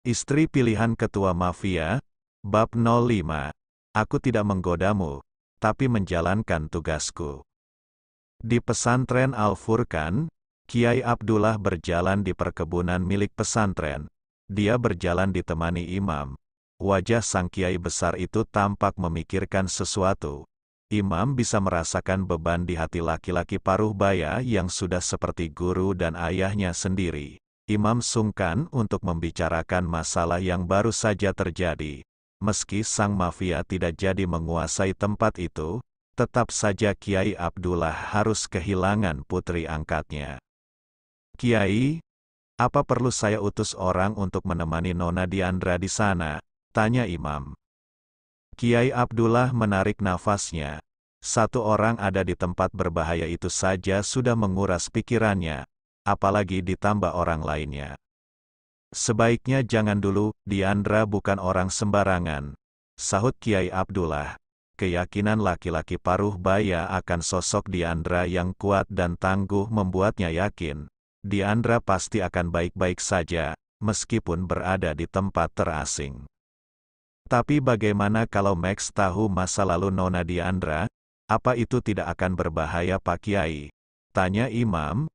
Istri pilihan ketua mafia, bab 05. Aku tidak menggodamu, tapi menjalankan tugasku. Di pesantren Al-Furqan, Kiai Abdullah berjalan di perkebunan milik pesantren. Dia berjalan ditemani imam. Wajah sang kiai besar itu tampak memikirkan sesuatu. Imam bisa merasakan beban di hati laki-laki paruh baya yang sudah seperti guru dan ayahnya sendiri. Imam sungkan untuk membicarakan masalah yang baru saja terjadi. Meski sang mafia tidak jadi menguasai tempat itu, tetap saja Kiai Abdullah harus kehilangan putri angkatnya. Kiai, apa perlu saya utus orang untuk menemani Nona Diandra di sana? Tanya Imam. Kiai Abdullah menarik nafasnya. Satu orang ada di tempat berbahaya itu saja sudah menguras pikirannya, apalagi ditambah orang lainnya. Sebaiknya jangan dulu, Diandra bukan orang sembarangan. Sahut Kiai Abdullah. Keyakinan laki-laki paruh baya akan sosok Diandra yang kuat dan tangguh membuatnya yakin. Diandra pasti akan baik-baik saja, meskipun berada di tempat terasing. Tapi bagaimana kalau Max tahu masa lalu Nona Diandra? Apa itu tidak akan berbahaya Pak Kiai? Tanya Imam,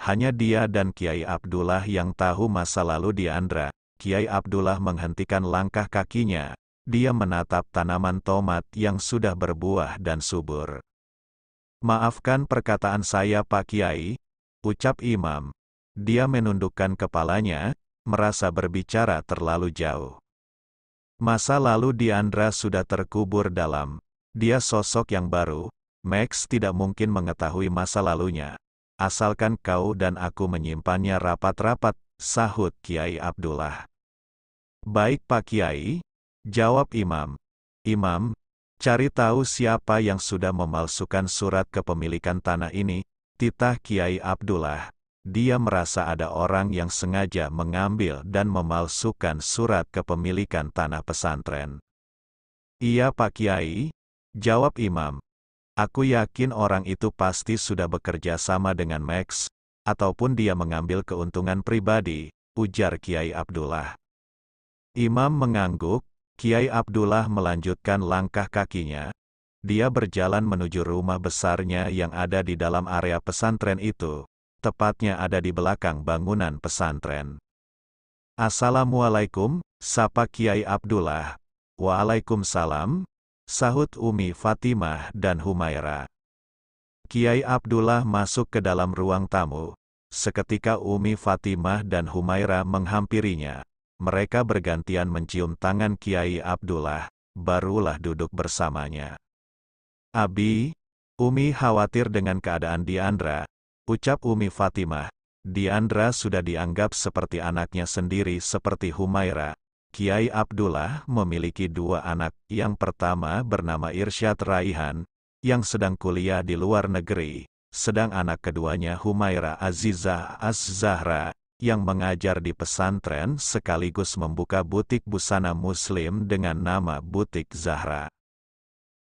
hanya dia dan Kiai Abdullah yang tahu masa lalu Diandra. Kiai Abdullah menghentikan langkah kakinya. Dia menatap tanaman tomat yang sudah berbuah dan subur. Maafkan perkataan saya Pak Kiai, ucap imam. Dia menundukkan kepalanya, merasa berbicara terlalu jauh. Masa lalu Diandra sudah terkubur dalam. Dia sosok yang baru, Max tidak mungkin mengetahui masa lalunya asalkan kau dan aku menyimpannya rapat-rapat, sahut Kiai Abdullah. Baik Pak Kiai, jawab Imam. Imam, cari tahu siapa yang sudah memalsukan surat kepemilikan tanah ini, titah Kiai Abdullah. Dia merasa ada orang yang sengaja mengambil dan memalsukan surat kepemilikan tanah pesantren. Iya Pak Kiai, jawab Imam. Aku yakin orang itu pasti sudah bekerja sama dengan Max, ataupun dia mengambil keuntungan pribadi, ujar Kiai Abdullah. Imam mengangguk, Kiai Abdullah melanjutkan langkah kakinya. Dia berjalan menuju rumah besarnya yang ada di dalam area pesantren itu, tepatnya ada di belakang bangunan pesantren. Assalamualaikum, sapa Kiai Abdullah. Waalaikumsalam, sahut Umi Fatimah dan Humaira. Kiai Abdullah masuk ke dalam ruang tamu. Seketika Umi Fatimah dan Humaira menghampirinya. Mereka bergantian mencium tangan Kiai Abdullah, barulah duduk bersamanya. Abi, Umi khawatir dengan keadaan Diandra, ucap Umi Fatimah. Diandra sudah dianggap seperti anaknya sendiri seperti Humaira, Kiai Abdullah memiliki dua anak, yang pertama bernama Irsyad Raihan, yang sedang kuliah di luar negeri, sedang anak keduanya Humaira Aziza Az-Zahra, yang mengajar di pesantren sekaligus membuka butik busana muslim dengan nama Butik Zahra.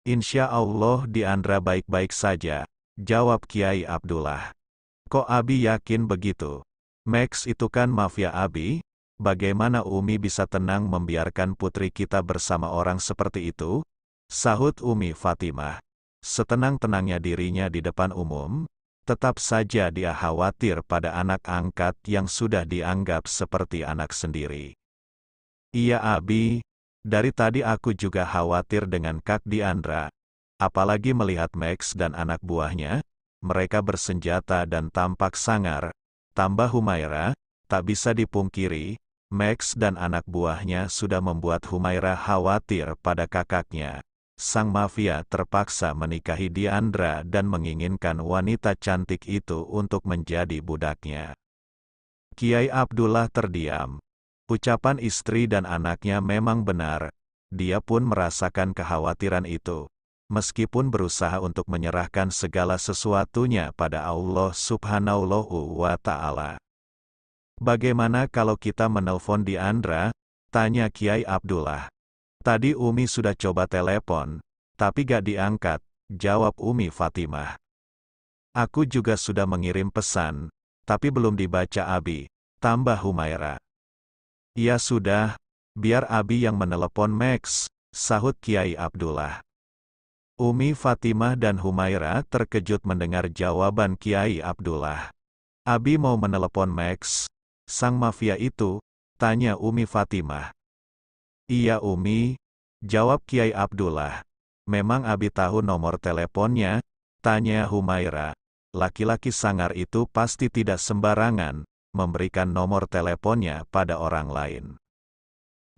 Insya Allah diandra baik-baik saja, jawab Kiai Abdullah. Kok Abi yakin begitu? Max itu kan mafia Abi, bagaimana Umi bisa tenang membiarkan putri kita bersama orang seperti itu? Sahut Umi Fatimah. Setenang-tenangnya dirinya di depan umum, tetap saja dia khawatir pada anak angkat yang sudah dianggap seperti anak sendiri. Iya Abi, dari tadi aku juga khawatir dengan Kak Diandra, apalagi melihat Max dan anak buahnya, mereka bersenjata dan tampak sangar, tambah Humaira, tak bisa dipungkiri, Max dan anak buahnya sudah membuat Humaira khawatir pada kakaknya. Sang mafia terpaksa menikahi Diandra dan menginginkan wanita cantik itu untuk menjadi budaknya. Kiai Abdullah terdiam. Ucapan istri dan anaknya memang benar. Dia pun merasakan kekhawatiran itu. Meskipun berusaha untuk menyerahkan segala sesuatunya pada Allah subhanahu wa ta'ala. Bagaimana kalau kita menelpon Diandra? Tanya Kiai Abdullah. Tadi Umi sudah coba telepon, tapi gak diangkat, jawab Umi Fatimah. Aku juga sudah mengirim pesan, tapi belum dibaca Abi, tambah Humaira. Ya sudah, biar Abi yang menelepon Max, sahut Kiai Abdullah. Umi Fatimah dan Humaira terkejut mendengar jawaban Kiai Abdullah. Abi mau menelepon Max, sang mafia itu? Tanya Umi Fatimah. Iya Umi, jawab Kiai Abdullah. Memang Abi tahu nomor teleponnya? Tanya Humaira. Laki-laki sangar itu pasti tidak sembarangan, memberikan nomor teleponnya pada orang lain.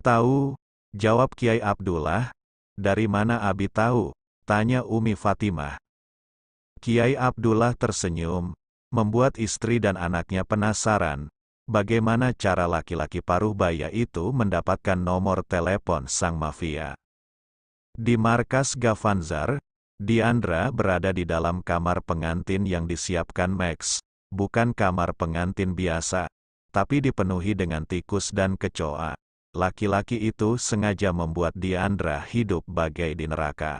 Tahu, jawab Kiai Abdullah. Dari mana Abi tahu? Tanya Umi Fatimah. Kiai Abdullah tersenyum, membuat istri dan anaknya penasaran, bagaimana cara laki-laki paruh baya itu mendapatkan nomor telepon sang mafia. Di markas Gavanzar, Diandra berada di dalam kamar pengantin yang disiapkan Max, bukan kamar pengantin biasa, tapi dipenuhi dengan tikus dan kecoa. Laki-laki itu sengaja membuat Diandra hidup bagai di neraka.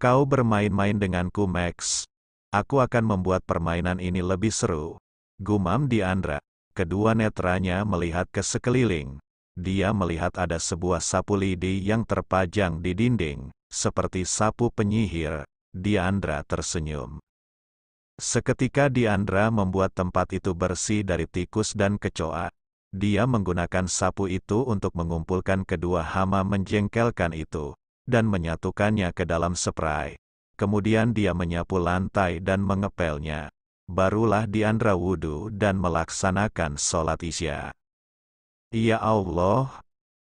Kau bermain-main denganku Max. Aku akan membuat permainan ini lebih seru. Gumam Diandra, kedua netranya melihat ke sekeliling. Dia melihat ada sebuah sapu lidi yang terpajang di dinding, seperti sapu penyihir. Diandra tersenyum. Seketika Diandra membuat tempat itu bersih dari tikus dan kecoa. Dia menggunakan sapu itu untuk mengumpulkan kedua hama menjengkelkan itu, dan menyatukannya ke dalam spray. Kemudian dia menyapu lantai dan mengepelnya barulah Diandra wudhu dan melaksanakan sholat isya. Ya Allah,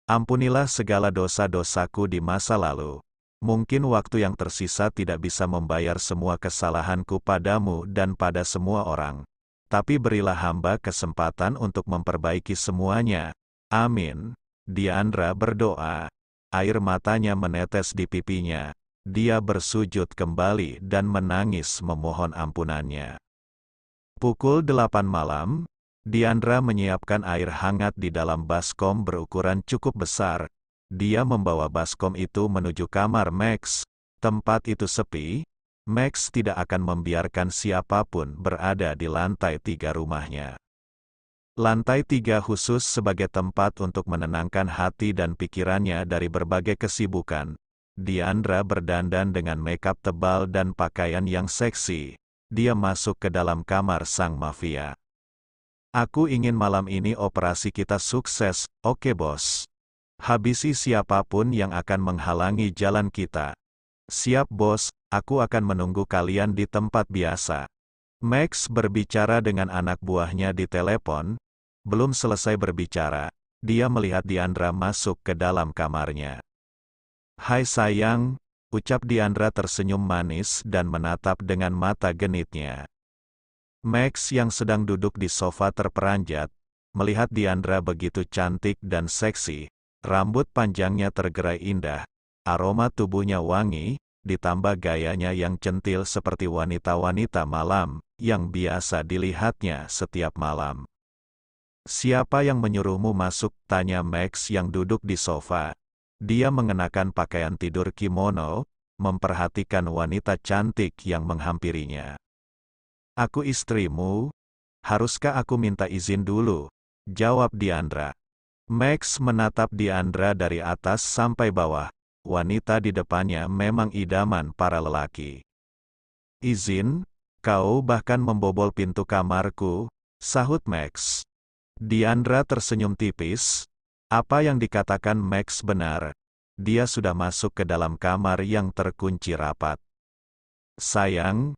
ampunilah segala dosa-dosaku di masa lalu. Mungkin waktu yang tersisa tidak bisa membayar semua kesalahanku padamu dan pada semua orang. Tapi berilah hamba kesempatan untuk memperbaiki semuanya. Amin. Diandra berdoa. Air matanya menetes di pipinya. Dia bersujud kembali dan menangis memohon ampunannya. Pukul 8 malam, Diandra menyiapkan air hangat di dalam baskom berukuran cukup besar. Dia membawa baskom itu menuju kamar Max. Tempat itu sepi, Max tidak akan membiarkan siapapun berada di lantai tiga rumahnya. Lantai tiga khusus sebagai tempat untuk menenangkan hati dan pikirannya dari berbagai kesibukan. Diandra berdandan dengan makeup tebal dan pakaian yang seksi dia masuk ke dalam kamar sang mafia. Aku ingin malam ini operasi kita sukses, oke okay bos. Habisi siapapun yang akan menghalangi jalan kita. Siap bos, aku akan menunggu kalian di tempat biasa. Max berbicara dengan anak buahnya di telepon. Belum selesai berbicara, dia melihat Diandra masuk ke dalam kamarnya. Hai sayang, ucap Diandra tersenyum manis dan menatap dengan mata genitnya. Max yang sedang duduk di sofa terperanjat, melihat Diandra begitu cantik dan seksi, rambut panjangnya tergerai indah, aroma tubuhnya wangi, ditambah gayanya yang centil seperti wanita-wanita malam, yang biasa dilihatnya setiap malam. Siapa yang menyuruhmu masuk? Tanya Max yang duduk di sofa, dia mengenakan pakaian tidur kimono, memperhatikan wanita cantik yang menghampirinya. Aku istrimu, haruskah aku minta izin dulu? Jawab Diandra. Max menatap Diandra dari atas sampai bawah. Wanita di depannya memang idaman para lelaki. Izin, kau bahkan membobol pintu kamarku, sahut Max. Diandra tersenyum tipis, apa yang dikatakan Max benar. Dia sudah masuk ke dalam kamar yang terkunci rapat. Sayang,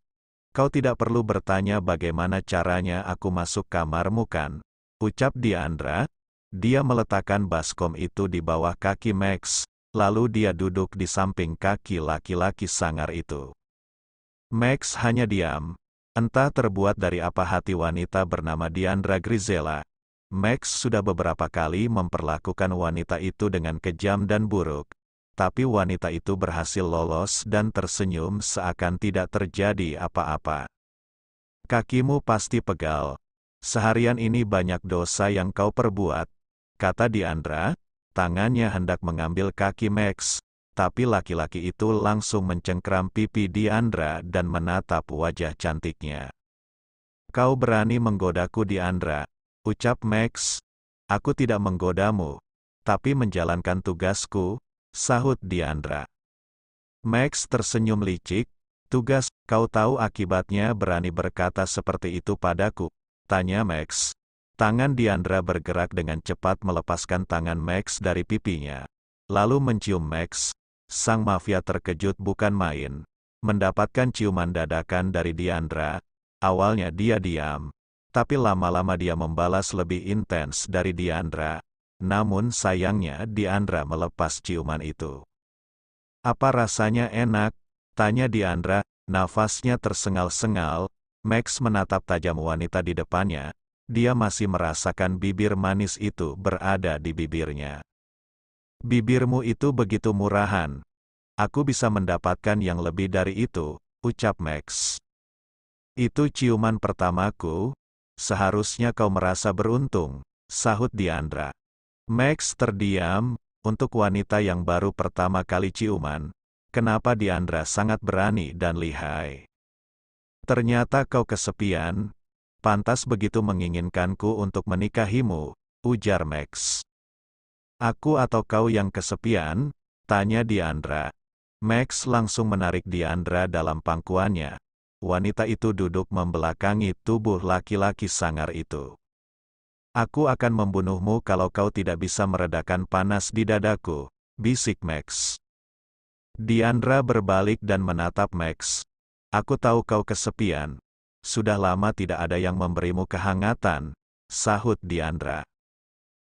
kau tidak perlu bertanya bagaimana caranya aku masuk kamarmu kan? Ucap Diandra. Dia meletakkan baskom itu di bawah kaki Max, lalu dia duduk di samping kaki laki-laki sangar itu. Max hanya diam, entah terbuat dari apa hati wanita bernama Diandra Grizela, Max sudah beberapa kali memperlakukan wanita itu dengan kejam dan buruk, tapi wanita itu berhasil lolos dan tersenyum seakan tidak terjadi apa-apa. Kakimu pasti pegal. Seharian ini banyak dosa yang kau perbuat, kata Diandra, tangannya hendak mengambil kaki Max, tapi laki-laki itu langsung mencengkram pipi Diandra dan menatap wajah cantiknya. Kau berani menggodaku Diandra, ucap Max. Aku tidak menggodamu, tapi menjalankan tugasku, sahut Diandra. Max tersenyum licik, tugas, kau tahu akibatnya berani berkata seperti itu padaku, tanya Max. Tangan Diandra bergerak dengan cepat melepaskan tangan Max dari pipinya. Lalu mencium Max, sang mafia terkejut bukan main. Mendapatkan ciuman dadakan dari Diandra, awalnya dia diam, tapi lama-lama dia membalas lebih intens dari Diandra. Namun sayangnya Diandra melepas ciuman itu. Apa rasanya enak? Tanya Diandra, nafasnya tersengal-sengal. Max menatap tajam wanita di depannya. Dia masih merasakan bibir manis itu berada di bibirnya. Bibirmu itu begitu murahan. Aku bisa mendapatkan yang lebih dari itu, ucap Max. Itu ciuman pertamaku, Seharusnya kau merasa beruntung, sahut Diandra. Max terdiam, untuk wanita yang baru pertama kali ciuman, kenapa Diandra sangat berani dan lihai. Ternyata kau kesepian, pantas begitu menginginkanku untuk menikahimu, ujar Max. Aku atau kau yang kesepian? Tanya Diandra. Max langsung menarik Diandra dalam pangkuannya, wanita itu duduk membelakangi tubuh laki-laki sangar itu. Aku akan membunuhmu kalau kau tidak bisa meredakan panas di dadaku, bisik Max. Diandra berbalik dan menatap Max. Aku tahu kau kesepian. Sudah lama tidak ada yang memberimu kehangatan, sahut Diandra.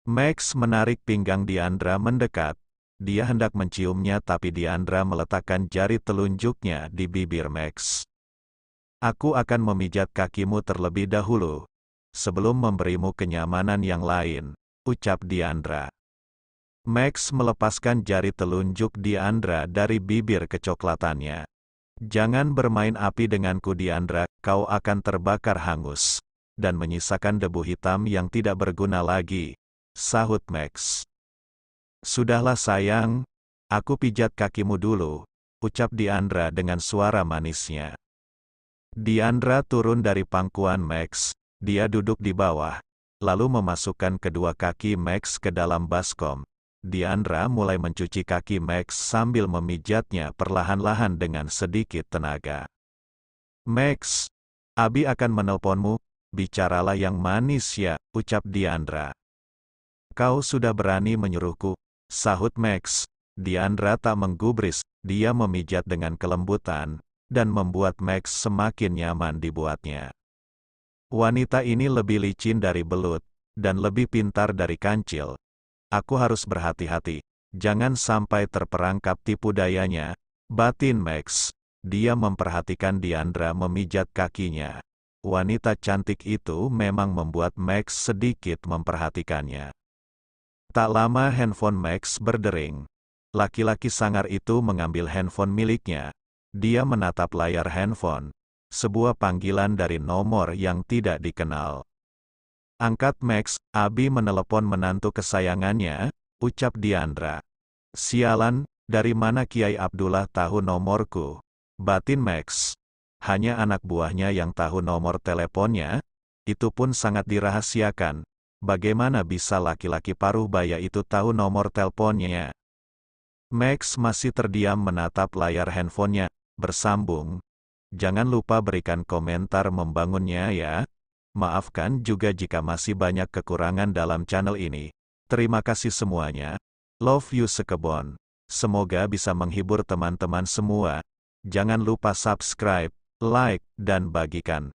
Max menarik pinggang Diandra mendekat. Dia hendak menciumnya tapi Diandra meletakkan jari telunjuknya di bibir Max. Aku akan memijat kakimu terlebih dahulu, sebelum memberimu kenyamanan yang lain, ucap Diandra. Max melepaskan jari telunjuk Diandra dari bibir kecoklatannya. Jangan bermain api denganku Diandra, kau akan terbakar hangus, dan menyisakan debu hitam yang tidak berguna lagi, sahut Max. Sudahlah sayang, aku pijat kakimu dulu, ucap Diandra dengan suara manisnya. Diandra turun dari pangkuan Max. Dia duduk di bawah, lalu memasukkan kedua kaki Max ke dalam baskom. Diandra mulai mencuci kaki Max sambil memijatnya perlahan-lahan dengan sedikit tenaga. Max, Abi akan menelponmu, bicaralah yang manis ya, ucap Diandra. Kau sudah berani menyuruhku, sahut Max. Diandra tak menggubris, dia memijat dengan kelembutan, dan membuat Max semakin nyaman dibuatnya. Wanita ini lebih licin dari belut, dan lebih pintar dari kancil. Aku harus berhati-hati, jangan sampai terperangkap tipu dayanya. Batin Max, dia memperhatikan Diandra memijat kakinya. Wanita cantik itu memang membuat Max sedikit memperhatikannya. Tak lama handphone Max berdering. Laki-laki sangar itu mengambil handphone miliknya, dia menatap layar handphone, sebuah panggilan dari nomor yang tidak dikenal. Angkat Max, Abi menelepon menantu kesayangannya, ucap Diandra. Sialan, dari mana Kiai Abdullah tahu nomorku? Batin Max. Hanya anak buahnya yang tahu nomor teleponnya, itu pun sangat dirahasiakan. Bagaimana bisa laki-laki paruh baya itu tahu nomor teleponnya? Max masih terdiam menatap layar handphonenya bersambung. Jangan lupa berikan komentar membangunnya ya. Maafkan juga jika masih banyak kekurangan dalam channel ini. Terima kasih semuanya. Love you sekebon. Semoga bisa menghibur teman-teman semua. Jangan lupa subscribe, like, dan bagikan.